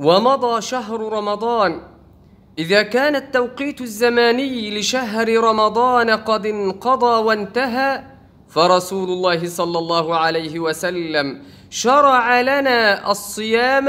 ومضى شهر رمضان إذا كان التوقيت الزماني لشهر رمضان قد انقضى وانتهى فرسول الله صلى الله عليه وسلم شرع لنا الصيام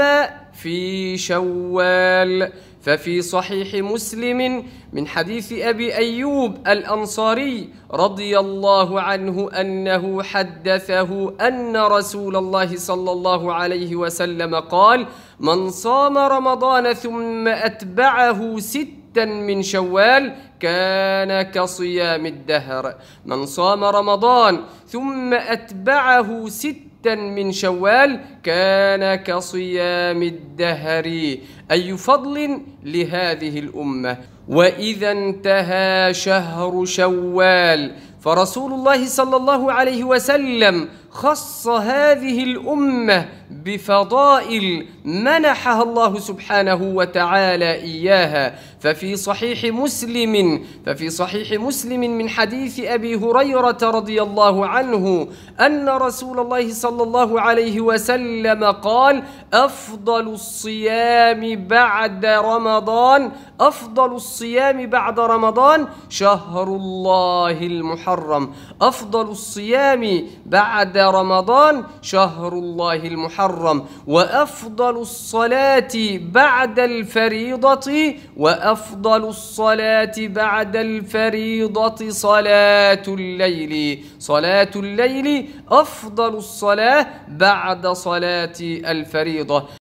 في شوال ففي صحيح مسلم من حديث ابي ايوب الانصاري رضي الله عنه انه حدثه ان رسول الله صلى الله عليه وسلم قال من صام رمضان ثم اتبعه ستا من شوال كان كصيام الدهر من صام رمضان ثم اتبعه ستا ستا من شوال كان كصيام الدهر أي فضل لهذه الأمة وإذا انتهى شهر شوال فرسول الله صلى الله عليه وسلم خص هذه الأمة بفضائل منحها الله سبحانه وتعالى إياها ففي صحيح مسلم ففي صحيح مسلم من حديث أبي هريرة رضي الله عنه أن رسول الله صلى الله عليه وسلم قال أفضل الصيام بعد رمضان أفضل الصيام بعد رمضان شهر الله المحرم أفضل الصيام بعد رمضان شهر الله المحرم وأفضل الصلاة بعد الفريضة وأفضل الصلاة بعد الفريضة صلاة الليل صلاة الليل أفضل الصلاة بعد صلاة الفريضة